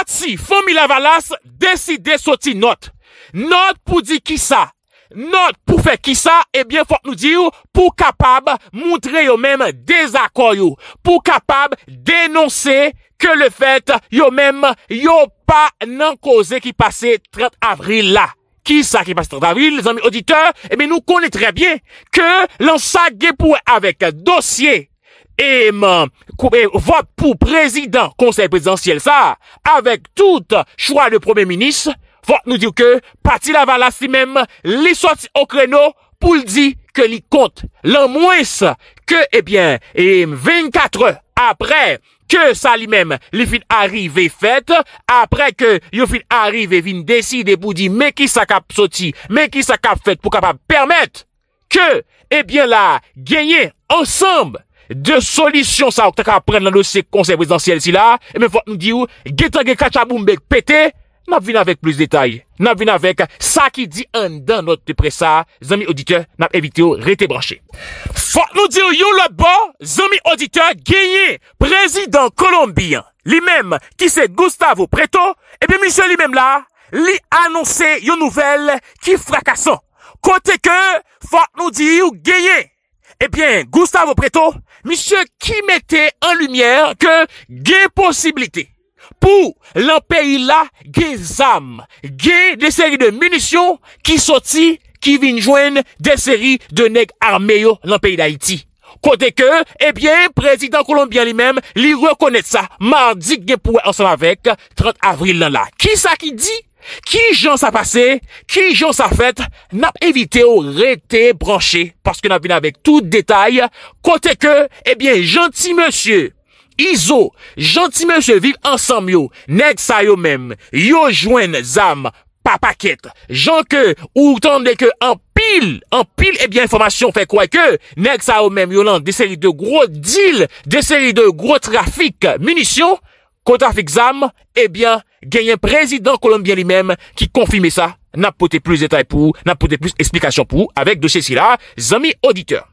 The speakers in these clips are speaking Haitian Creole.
Fatsi Fomila Valas deside soti not, not pou di ki sa, not pou fe ki sa, ebyen fok nou di ou pou kapab mountre yo menm dezakoy ou, pou kapab denonse ke le fet yo menm yo pa nan koze ki pase 30 avril la. Ki sa ki pase 30 avril, les ami auditeur, ebyen nou kone trebyen ke lan sa gepou avek dosye. Eman, koube, vop pou prezidant, konsey prezidentiel sa, avek tout choua de premier-ministre, vop nou diw ke, pati la valas li mem, li soti o kreno pou li di ke li kont lan mwes, ke, ebyen, 24 e, apre ke sa li mem li fin arrive fete, apre ke yo fin arrive vin desi de pou di meki sa kap soti, meki sa kap fete pou kap ap permette, ke, ebyen la, genye ansambe, De solisyon sa wak ta ka ap pren nan dosye konservizansiyel si la, ebe fok nou di ou, getan gen kachaboum beg pete, nap vin avèk plus detay, nap vin avèk sa ki di an dan not depresa, zami auditeur nap evite ou rete branche. Fok nou di ou yon le bon, zami auditeur genye, prezident kolombiyan, li mem ki se Gustavo Preto, ebe misyon li mem la, li anonsè yon nouvel ki frakasan. Kote ke, fok nou di ou genye, Ebyen, eh Gustavo Preto, misye ki mette en lumyer ke gen posibilite pou lan peyi la gen zam, gen de seri de munisyon ki soti ki vin jwen de seri de neg armeyo lan peyi da iti. Kote ke, ebyen, eh prezident Colombian li mem li rekonnet sa mardik gen pou ansem avek 30 avril lan la. Ki sa ki di? Ki jons a pase, ki jons a fete, nap evite ou rete branche, paske nap vina vek tout detay, kote ke, ebyen, janti monsye, izo, janti monsye vive ansam yo, nek sa yo mem, yo jwen zam, pa paket, jan ke, ou tan deke an pil, an pil, ebyen, informasyon fe kwa ke, nek sa yo mem yo lan de seri de gro dil, de seri de gro trafik, munisyon, Kont af exam, ebyen, genyen prezidant kolombien li menm ki konfime sa, napote plus detay pou, napote plus esplikasyon pou, avek de se si la, zami auditeur.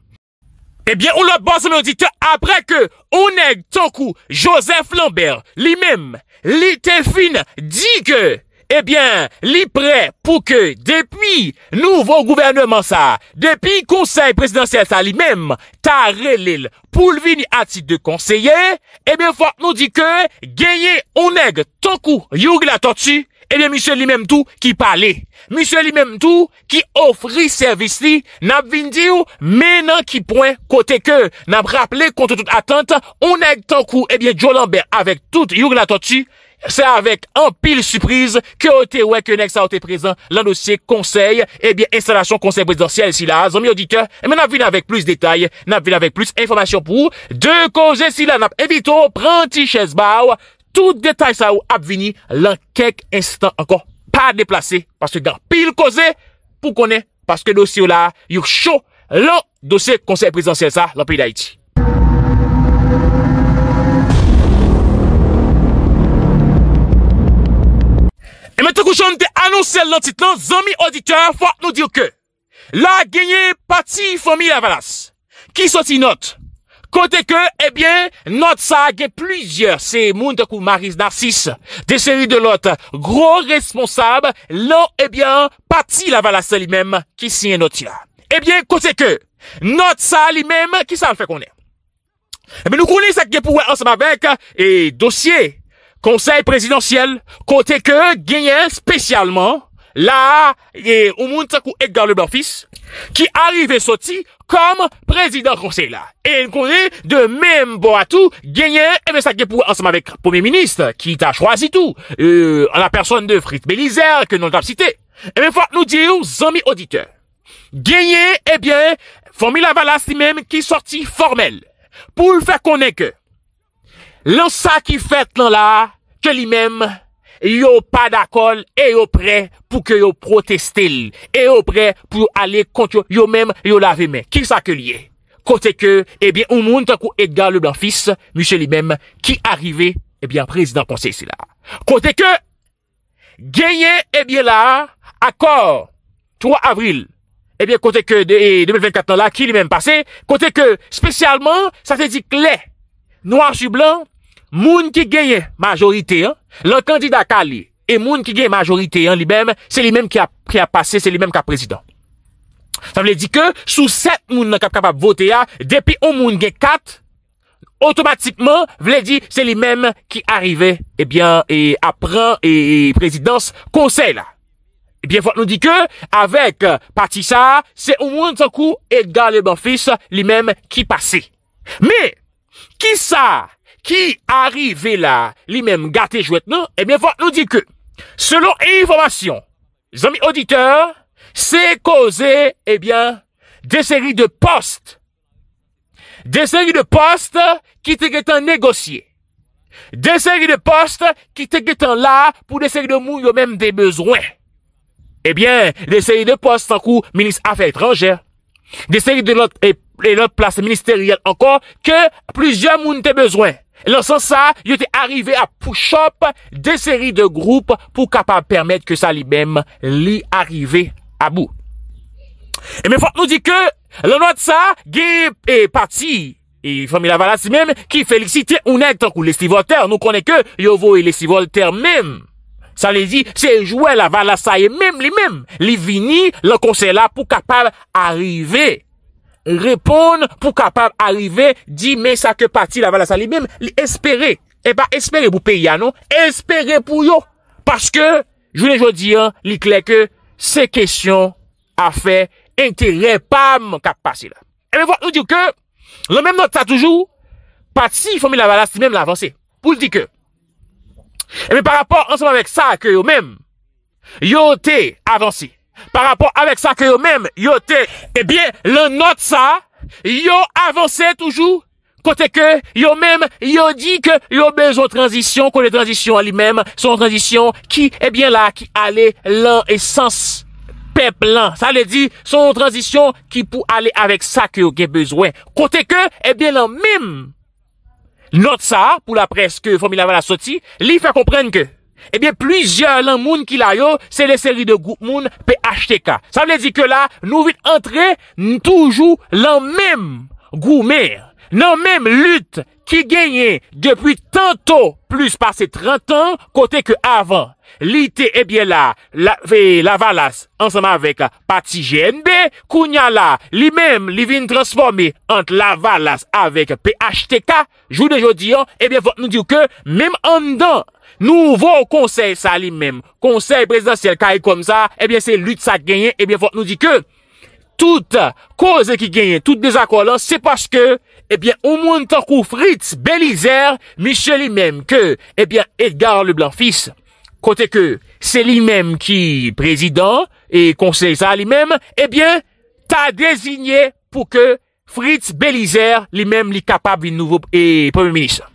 Ebyen, ou la ban zami auditeur, apre ke, ou neg tankou Joseph Lambert, li menm, li te fin, di ke... Ebyen, eh li pre pou ke depi nouvo gouvernement sa, depi konsey presidensel sa li menm, ta relil pou l'vini ati de konseye, ebyen, fwa nou di ke genye ou neg tokou yug la toti, ebyen, misye li menm tou ki pale. Misye li menm tou ki ofri servis li, nan vindi ou menan ki poen kote ke nan praple konti tout atantan, ou neg tokou ebyen Jolambert avek tout yug la toti, Se avek an pil suprise, ke ote wek, ke nek sa ote prezant lan dosye konsey, ebyen instalasyon konsey prezantsel si la. Zom yo dike, men ap vin avèk plus detay, nap vin avèk plus informasyon pou, de koze si la nap evito, pranti chesbaw, tout detay sa ou ap vini, lan kek instant ankon. Pa deplase, paske gan pil koze, pou konen, paske dosye ou la, you show lan dosye konsey prezantsel sa, lan pi la iti. Eman te kou chan te anonsel nan titlan, zanmi auditeur fwa nou dir ke, la genye pati fomi la valas. Ki soti not? Kote ke, ebyen, eh not sa ge plizye se moun de kou maris narsis, de seri de lot, gro responsab, lan ebyen eh pati la valas li mem ki siye noti la. Ebyen, eh kote ke, not sa li mem, ki sa an fe konen? Ebyen, nou konen sa ge pou ansema beka e dosye. konsey prezidansyel, kote ke genyen spesyalman, la, ou moun sakou Edgar le blanfis, ki arrive soti, kom prezidansyel la, en konen, de menm bo atou, genyen, enve sa ke pou ansam avek pominist, ki ta chwazi tou, an la person de Fritz Belizer, ke non eh lakap site, enve fwa nou diyo, zanmi odite, genyen, eh enve, fomi la valas li menm, ki soti formel, pou l fè konen ke, lan sa ki fèt lan la, ke li mem yo pa d'akol e yo pre pou ke yo protestel e yo pre pou yo ale kont yo yo mem yo lave men ki sa ke liye kote ke eh ou moun tankou Edgar le Blanfis mi se li mem ki arrive e bien prezident konsey se la kote ke genye e eh bien la akor 3 avril e bien kote ke 2024 nan la ki li mem pase kote ke spesyalman satedik le noy jublan Moun ki genye majorite an, lankan di dakali, e moun ki genye majorite an li bem, se li mem ki a pase, se li mem ka prezident. Sa vle di ke, sou set moun nan kap kapap vote a, depi ou moun genye kat, otomatikman vle di, se li mem ki arrive, e eh bien, e apran, e prezidans, konsey la. E eh bien, fote nou di ke, avek pati sa, se ou moun tan kou, e gale ban fis, li mem ki pase. Me, ki sa? qui arrive là, lui-même gâté jouet, non? Eh bien, faut nous dit que, selon information, les amis auditeurs, c'est causé, eh bien, des séries de postes. Des séries de postes qui étaient négociés. Des séries de postes qui étaient là pour des séries de mouilles même des besoins. Eh bien, des séries de postes en coup, ministre Affaires étrangères. Des séries de notre eh, et, place ministérielle encore, que plusieurs mouns ont besoin. Lansan sa, yo te arive a pouchop de seri de groupe pou kapab permette ke sa li bem li arive a bou. E me fote nou di ke, le noy de sa, Gip e Patsi e Femilavala si mem ki feliksite ou netan kou lestivolter, nou kone ke yo voe lestivolter mem. Sa li di, sejouè lavala sa ye mem li mem, li vini lakon se la pou kapab arive. repon pou kapab arive di men sa ke pati la vala sa li men, li espere, e eh ba espere pou pe ya nou, espere pou yo, paske, jounen joun diyan, li kleke, se kesyon a fe entere pam kap pase eh la. E me vwa ou diyo ke, lomen not sa toujou, pati fomil la vala sa li men la avanse, pou li diyo ke. E eh me par rapport anseman vek sa ke yo men, yo te avanse, Par rapport avèk sa kè yo mèm, yo te, ebyen, eh lè not sa, yo avansè toujou, kote kè, yo mèm, yo di kè yo bezon tranzisyon, kote tranzisyon a li mèm, son tranzisyon ki, ebyen la, ki ale lan, e sans pep lan, sa le di, son tranzisyon ki pou ale avèk sa kè yo gen bezwen, kote kè, ebyen lan mèm, not sa, pou la preske Fominavala Soti, li fè komprenn kè, Ebyen, pluzya lan moun ki layo, se le seri de gout moun PHTK. Sa vle di ke la, nou vit antre n toujou lan menm gout mer. Nan menm lut ki genye depi tanto plus pase 30 an, kote ke avan. Li te ebyen la, fe Lavalas ansama vek pati GNB, kounya la, li menm li vin transforme ant Lavalas avek PHTK. Jou de jodi an, ebyen vot nou di yo ke, menm andan avan. Nouvo konsey sa li mèm, konsey prezidansyel kaye kom sa, ebyen se lout sa genyen, ebyen fote nou di ke, tout koze ki genyen, tout bezakon lan, se pache ke, ebyen ou moun tankou Fritz Belizer, miche li mèm ke, ebyen eh Edgar le Blanfis, kote ke se li mèm ki prezidansyel e konsey sa li mèm, ebyen eh ta designe pou ke Fritz Belizer li mèm li kapab vi nouvo eh, premier ministre.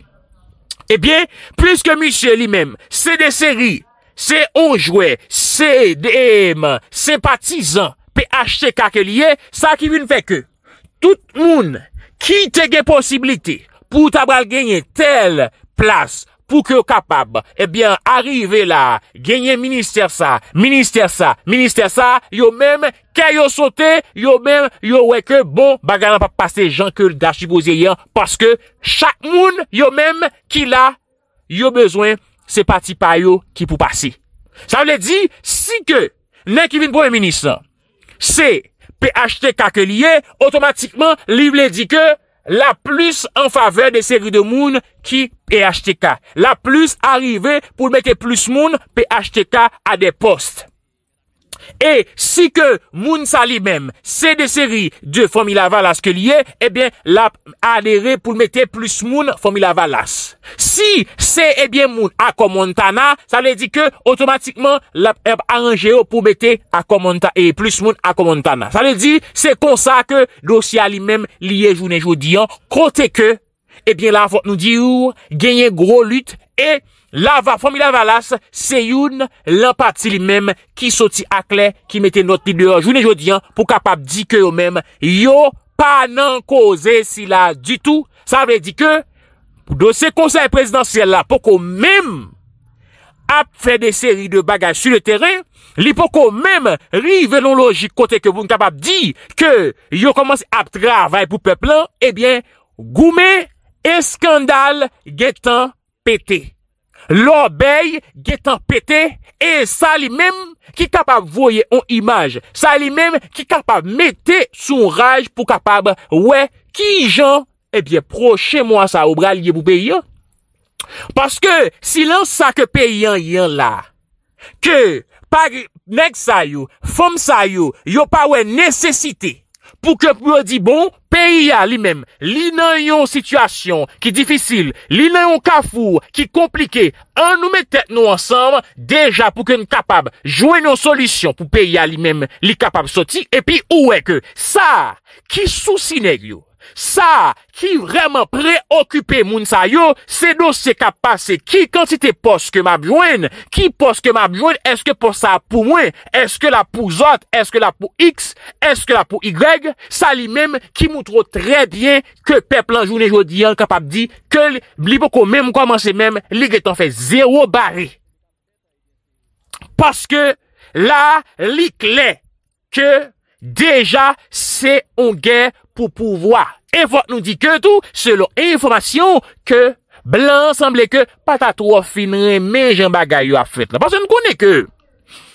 Ebyen, eh plus ke misye li mem, se de seri, se ojwe, se de em, se patizan, pe achte kake liye, sa ki vi nfeke. Tout moun ki te gen posibilite pou tabal genye tel plas pou ke yo kapab, ebyen, arrive la, genye minister sa, minister sa, minister sa, yo menm, ke yo sote, yo menm, yo weke, bon, bagana pa pase jankul da chibouze yon, paske, chak moun, yo menm, ki la, yo bezwen, se pati pa yo, ki pou pase. Sa vle di, si ke, nen ki vin pou en minister, se, pe achete kake liye, otomatikman, li vle di ke, la plus en faveur des séries de Moon qui PHTK. La plus arrivée pour mettre plus Moon, PHTK à des postes. E si ke moun sa li men, se de seri de Fomila Valas ke liye, ebyen eh la adere pou mette plus moun Fomila Valas. Si se ebyen eh moun Akomontana, sa le di ke otomatikman la ep eh, aranje ou pou mette plus moun Akomontana. Sa le di, se konsa ke dosya li men liye jounen joudiyan, kote ke, ebyen la fote nou di ou, genye gro lut e fote. la va fomila valas, se youn lan pati li mem ki soti akle ki mette noti deo anjoune jodi an pou kapap di ke yo mem yo pa nan koze si la di tou, sa ve di ke do se konsen prezidentsel la pou ko mem ap fe de seri de bagaj su le teren li pou ko mem rive lon logik kote ke pou kapap di ke yo komanse ap tra vay pou pe plan, ebyen goume eskandal getan pete Lo beye getan pete, e sa li mem ki kapab voye on imaj, sa li mem ki kapab mete sou raj pou kapab we ki jan, e eh bie proche mwa sa obral ye bou beye. Paske si lan sa kepe yon yon la, ke pag nek sayo, fom sayo, yo pa we nesesite. pou ke pou yo di bon, peyi ya li mem, li nan yon situasyon ki difisil, li nan yon kafou, ki komplike, an nou metet nou ansanv, deja pou ke nou kapab, jwen nou solisyon pou peyi ya li mem, li kapab soti, epi ou weke, sa, ki sousi neg yo. Sa ki vreman preokupè moun sayo, se do se kapase ki kantite poske mabjwen, ki poske mabjwen, eske posa pou mwen, eske la pou zot, eske la pou x, eske la pou y, sa li mem ki moutro tre diyen ke pepl anjoune jodi an kapap di, ke li poko mem komanse mem, li geton fe zero bari. Paske la li kle ke... Deja, se on gen pou pouvoi. E vot nou di ke tou, selo informasyon ke blan semble ke patato finre me jen bagay yo a fet la. Pas se nou konen ke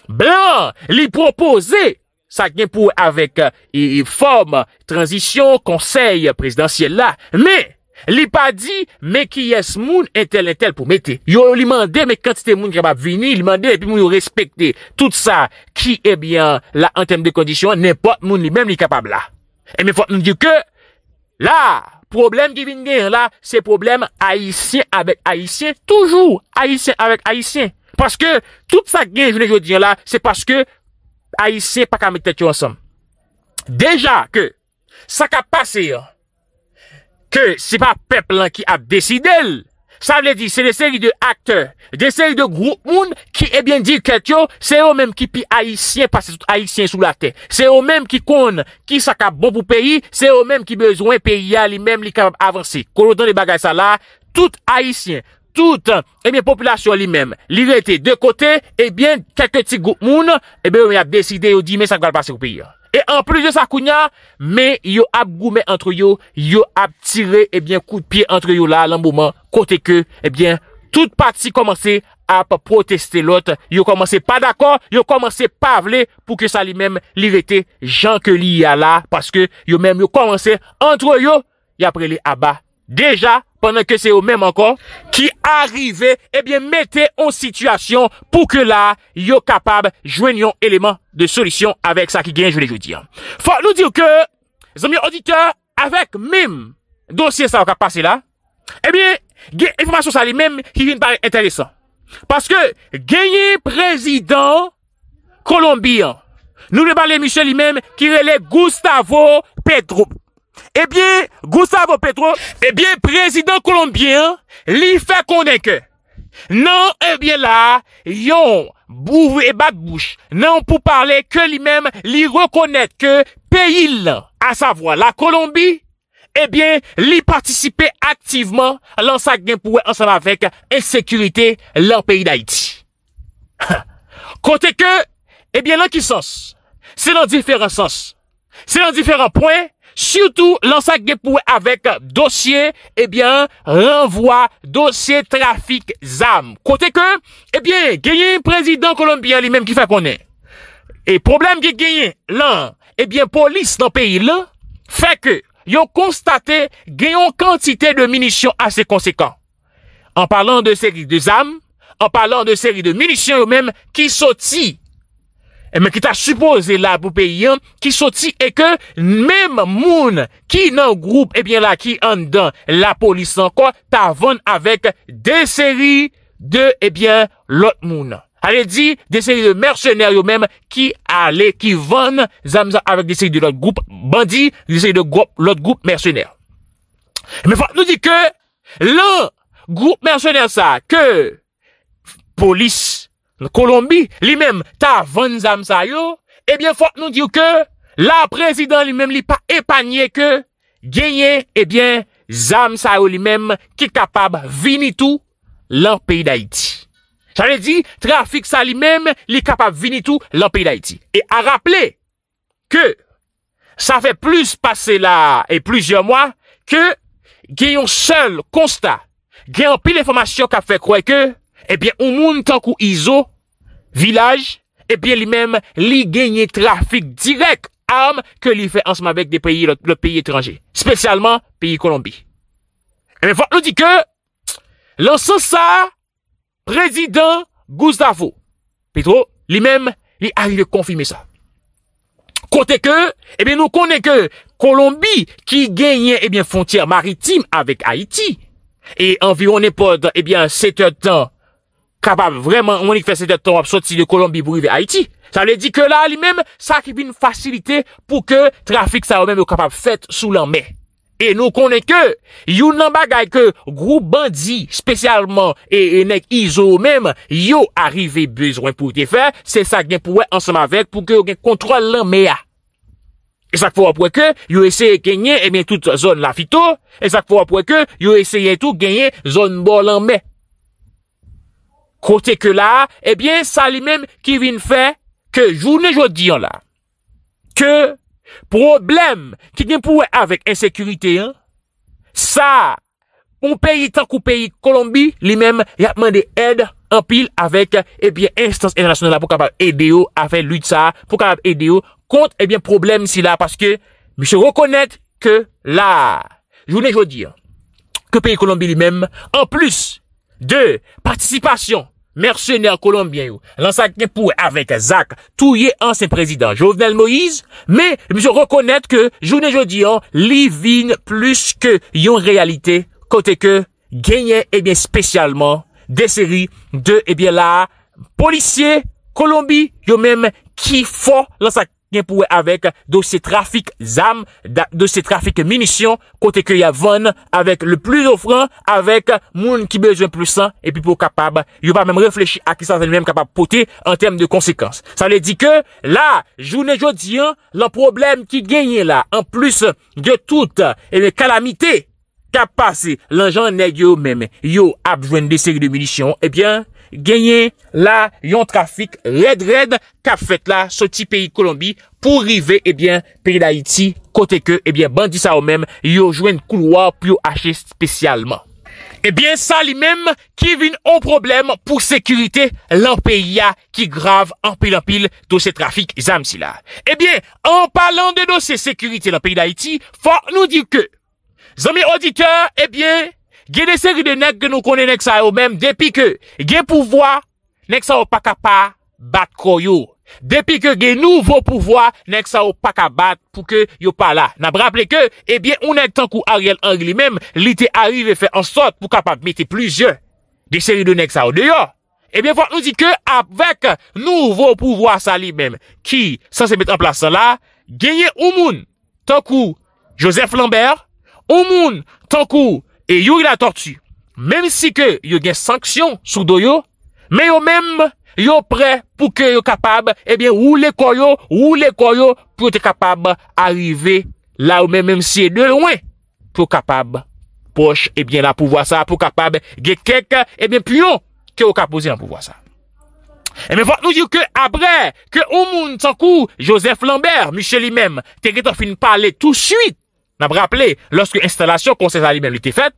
blan li propose sa gen pou avek e, e form transisyon konsey presidansyel la. Me, Li pa di, me ki yes moun entel entel pou mette. Yo li mande, me kantite moun kreba vini, li mande, epi moun yo respekte tout sa ki ebyan la an tem de kondisyon, nepot moun li bem li kapab la. E me fote nou di ke, la, probleme di vini dir la, se probleme haisyen avek haisyen, toujou haisyen avek haisyen. Paske, tout sa genj le jo diyan la, se paske, haisyen pa ka mette ki ansam. Deja ke, sa ka pase yo, Ke se pa pepl la ki ap deside el. Sa vle di, se de seri de akteur, de seri de group moun ki eh e bien di ket yo, se yo menm ki pi haisyen pase tout haisyen sou la ten. Se yo menm ki kon, ki sa ka bo pou peyi, se yo menm ki bezwen peyi ya li menm li ka pa avansi. Koro dan li bagay sa la, tout haisyen, tout eme populasyon li menm, li rete de kote, e bien, keke ti group moun, e ben yo menm ya deside yo di menm sa ka pa se pou peyi ya. E an ple de sa kounya, me yo ap goume antre yo, yo ap tire, ebyen, eh kou de pie antre yo la, lan mouman, kote ke, ebyen, eh tout pati komanse ap proteste lot, yo komanse pa dako, yo komanse pa vle pou ke sa li menm li vete jan ke li ya la, paske yo menm yo komanse antre yo, ya pre li aba deja. Pendan ke se ou men man kon ki arive, ebyen eh mette ou situasyon pou ke la yo kapab jwen yon eleman de solisyon avek sa ki genye jweli jweli diyan. Fa nou diyo ke, zanmye auditeur avek men dosye sa wak a pase la, ebyen eh genye informasyon sa li men ki vin pari entelesan. Paske genye prezident Colombian, nou le bar le misyon li men ki rele Gustavo Pedro... Ebyen, eh Gustavo Petro, ebyen, eh prezident Kolombien li fè konen ke. Nan, ebyen la, yon bouvou e bakbouche nan pou parle ke li men li rekonen ke peyi la. A savo, la Kolombie, ebyen, li partisipe aktiveman lan sa genpouwe ansan avèk e sekurite lor peyi d'Haïti. Kote ke, ebyen, lan ki sos? Se lan diferan sos. Se lan diferan poen. Soutou, lansak gen pou avèk dosye, ebyen, renvoi dosye trafik zam. Kote ke, ebyen, genyen prezident Colombian li menm ki fè konen. E problem genyen lan, ebyen, polis nan peyi lan, fè ke, yo konstate genyon kantite de munisyon asè konsekant. An parlant de seri de zam, an parlant de seri de munisyon ou menm ki soti. Eh, Mè ki ta suppose eh la pou pe yon ki soti e ke mèm moun ki nan group ebyen la ki an dan la polis an kwa ta ven avèk de seri de ebyen lot moun. Ale di de seri de mersyoner yo mèm ki ale ki ven zan zan avèk de seri de lot group bandi eh, de seri de lot group mersyoner. Mè fwa nou di ke lan group mersyoner sa ke polis an. Colombi li menm ta van Zamsayo, ebyen eh fote nou diyo ke la prezident li menm li pa epanye ke genyen ebyen eh Zamsayo li menm ki kapab vini tou lan peyi da Iti. Chale di, trafik sa li menm li kapab vini tou lan peyi da Iti. E a rapple ke sa fe plus pase la e plujyon mwa ke genyon sel konsta genyon pil informasyon ka fe kwey ke Ebyen, eh ou moun tankou izo, vilaj, ebyen eh li men li genye trafik direk am ke li fe ansman bek de peyi etranje. Spesyalman, peyi Colombi. Ebyen, eh fwa, nou di ke, lan sa sa, prezident Gustavo Petro, li men li arive konfime sa. Kote ke, ebyen nou kone ke, Colombi ki genye, ebyen, fontier maritim avek Haiti, e environ epod, ebyen, sete tan, kapab vreman wanik fese de ton wap sot si yo kolombi bouri ve Haiti. Sa le di ke la li mem, sa ki bin fasilite pou ke trafik sa yo mem yo kapab fet sou lan me. E nou konen ke, yon nan bagay ke grou bandi spesyalman e enek izo ou mem, yo arive bezwen pou te fe, se sa gen pou we ansama vek pou ke gen kontrol lan me a. E sa k fwa pou we ke, yo eseye genye e men tout zon la fito, e sa k fwa pou we ke, yo eseye tout genye zon bo lan me. Kote ke la, ebyen sa li menm ki vin fe Ke jounen jo diyan la Ke problem Ki din pouwe avek ensekurite Sa Ou peyi tank ou peyi Kolombi Li menm yapman de ed Anpil avek ebyen instance internasyonal Apo kapab Edeo avek lutsa Apo kapab Edeo kont ebyen problem Si la, paske mi se rekonnet Ke la Jounen jo diyan, ke peyi Kolombi li menm An plus De, participasyon, mersyoner kolombien yo, lansakke pou avèk Zak touye ansen prezident Jovenel Moïse, me mse rekonèt ke jounen jodi yo, li vin plus ke yon realite kote ke genye ebyen spesyalman de seri eh de ebyen la polisye kolombi yo mèm ki fò lansakke. gen pouwe avek dosye trafik zame, dosye trafik munisyon, kote ke yavon avek le plus ofran, avek moun ki bezwen plusan, epi pou kapab, yo pa mem reflechi a ki sa zanimem kapab pote en term de konsekans. Sa le di ke, la, jounen jodiyan, lan problem ki genye la, an plus de tout e kalamite kapase, lan jan neg yo mem, yo ap jwen deseri de munisyon, epi gen, genye la yon trafik red-red ka fet la so ti peyi Kolombi pou rive, ebyen, eh peyi d'Haïti kote ke, ebyen, eh bandi sa o mem yo jwen kouloa pou yo hache spesyalman. Ebyen, eh sa li mem ki vin o problem pou sekurite lan peyi ya ki grav anpil-anpil do se trafik zam si la. Ebyen, anpalan de do se sekurite lan peyi d'Haïti, fa nou dir ke, zami auditeur, ebyen, gen de seri de nek gen nou konen nek sa yo mem, depi ke gen pouvoi, nek sa yo pa kapa bat kroyo. Depi ke gen nouvo pouvoi, nek sa yo pa kaba bat pouke yo pa la. Na braple ke, ebyen eh ou nek tankou Ariel Angli mem, li te arrive fe ansot pou kapak mette plujen de seri de nek sa yo. Deyo, ebyen eh pouk nou di ke, apvek nouvo pouvoi sa li mem, ki san se mette an plasan la, genye ou moun, tankou Joseph Lambert, ou moun, tankou E yon yon la tortue, menm si ke yon gen sanksyon sou do yon, men yon menm yon pre pou ke yon kapab, e ben ou le koyo, ou le koyo, pou yon te kapab arive la ou menm, menm si yon de lwen eh pou kapab poche, e ben la pouvoisa, pou kapab gekek, eh e ben pou yon ke yon kapozi la pouvoisa. E menm vat nou diyo ke apre, ke ou moun tankou Joseph Lambert, miche li menm, te geto fin pale tout suite, nan ap rappele, loske instalasyon konsesan li menm li te fete,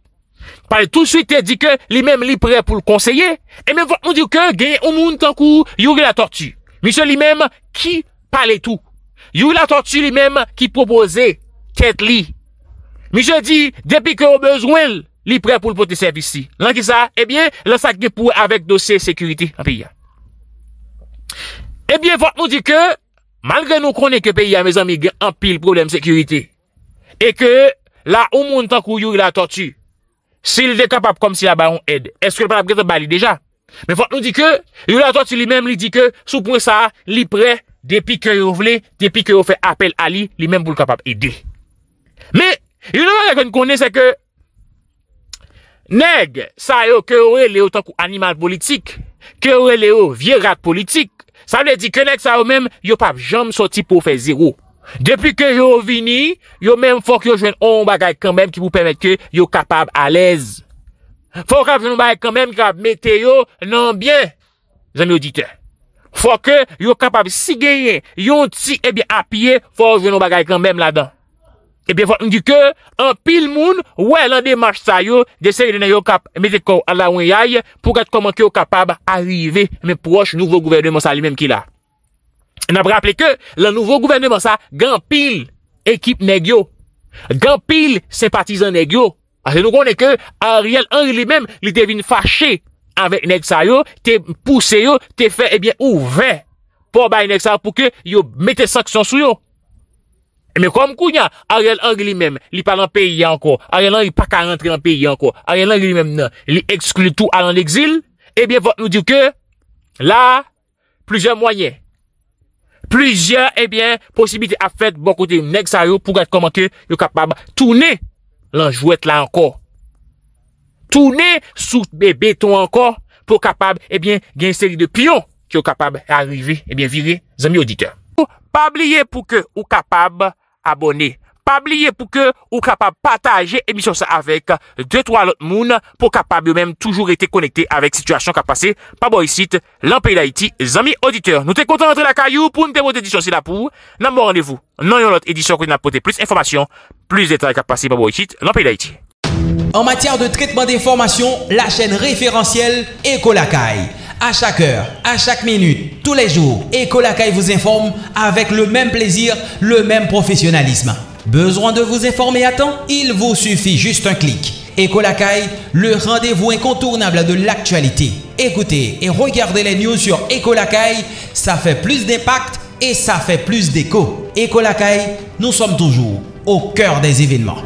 Parle tout suite di ke li mem li pre pou l'konseye E men vat mou di ke genye ou moun tankou yuri la tortue Mise li mem ki pale tou Yuri la tortue li mem ki propose ket li Mise di depi ke ou bezwen li pre pou l'potesef isi Lankisa, e bien, lansak ni pou avek dosye sekuriti an piya E bien vat mou di ke Malre nou konen ke peyi an mezan mi genye an pil problem sekuriti E ke la ou moun tankou yuri la tortue Se li de kapap kom si la bayon ed, eske li pa ap gete bay li deja? Me fote nou di ke, yo la tote li menm li di ke, sou pwen sa li pre, depi ke yo vle, depi ke yo fe apel a li, li menm pou l kapap edi. Me, yo nou la kon konen se ke, neg sa yo ke ore le yo tankou animal politik, ke ore le yo virat politik, sa le di ke neg sa yo menm, yo pa jom soti pou fe zirou. Depi ke yo vini, yo mèm fòk yo jwen on bagay kèm mèm ki pou pèmèt ke yo kapab alèz. Fòk ap jwen on bagay kèm mèm ki ap metè yo nanbyè, zèm yo dite. Fòk yo kapab si genyen, yon ti ebyè eh apye, fòk jwen on bagay kèm mèm la dan. Ebyè eh fòk ndi ke, an pil moun, wè lan de mach sa yo, desè yon nan yo kap metè kòw alè ou yay, pou gèt kòman ki yo kapab arivé mèm pou wòch nouvo gouverne mèm sa li mèm ki la. N ap rappele ke, la nouvo gouvernement sa, gampil ekip negyo. Gampil sempatizan negyo. Ase nou konen ke, a riel anri li men, li devine fache anvek negsa yo, te pousse yo, te fe ebyen ouve, pou ba yon negsa pou ke yo mette sanksyon sou yo. Eme kom kou nyan, a riel anri li men, li pa nan peyi anko, a riel anri pa ka rentre nan peyi anko, a riel anri li men nan, li ekskli tou anan l'ekzil, ebyen eh vot nou di ke, la, plujan mwanyen, plezyon, ebyen, eh posibiti a fèt bokote yon neksaryo pou gade komantir yon kapab toune lan jwet la ankon. Tounen sou bebeton ankon pou kapab, ebyen, gen seri de pion ki yon kapab a revi, ebyen, viri zemi auditeur. Pabliye pou ke yon kapab abone Pas oublier pour que ou capable partager émission ça avec deux trois autres monde pour capable même toujours être connecté avec situation qui a passé pas bon site pays d'Haïti amis auditeurs nous t'es content d'entrer la caillou pour une édition c'est là pour nous bon rendez-vous non une autre édition qui n'a porté plus d'informations plus de détails a passé pas bon site pays d'Haïti en matière de traitement d'informations la chaîne référentielle Ecolacay à chaque heure, à chaque minute, tous les jours, Ecolacay vous informe avec le même plaisir, le même professionnalisme. Besoin de vous informer à temps Il vous suffit juste un clic. Ecolacay, le rendez-vous incontournable de l'actualité. Écoutez et regardez les news sur Ecolacay, ça fait plus d'impact et ça fait plus d'écho. Ecolacay, nous sommes toujours au cœur des événements.